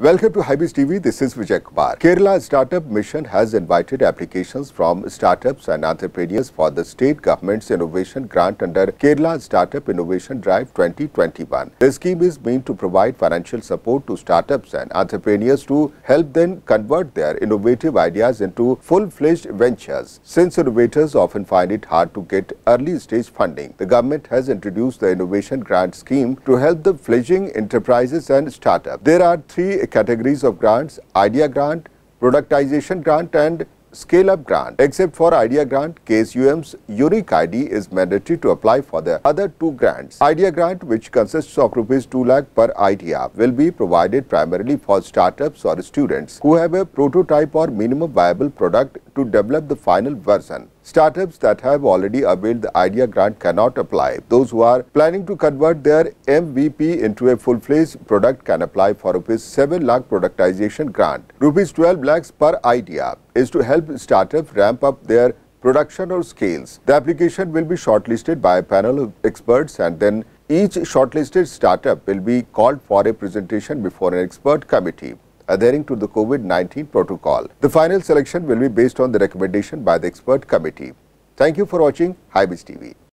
Welcome to Hybris TV, this is Vijay Kumar. Kerala Startup Mission has invited applications from startups and entrepreneurs for the state government's innovation grant under Kerala Startup Innovation Drive 2021. The scheme is meant to provide financial support to startups and entrepreneurs to help them convert their innovative ideas into full-fledged ventures. Since innovators often find it hard to get early-stage funding, the government has introduced the innovation grant scheme to help the fledging enterprises and startups. There are three categories of grants, IDEA grant, productization grant and scale up grant. Except for IDEA grant, KSUM's unique ID is mandatory to apply for the other two grants. IDEA grant, which consists of rupees 2 lakh per idea, will be provided primarily for startups or students who have a prototype or minimum viable product to develop the final version. Startups that have already availed the IDEA grant cannot apply. Those who are planning to convert their MVP into a full-fledged product can apply for Rs 7 lakh productization grant. Rs 12 lakhs per idea is to help startups ramp up their production or scales. The application will be shortlisted by a panel of experts and then each shortlisted startup will be called for a presentation before an expert committee adhering to the COVID-19 protocol. The final selection will be based on the recommendation by the expert committee. Thank you for watching HiBiz TV.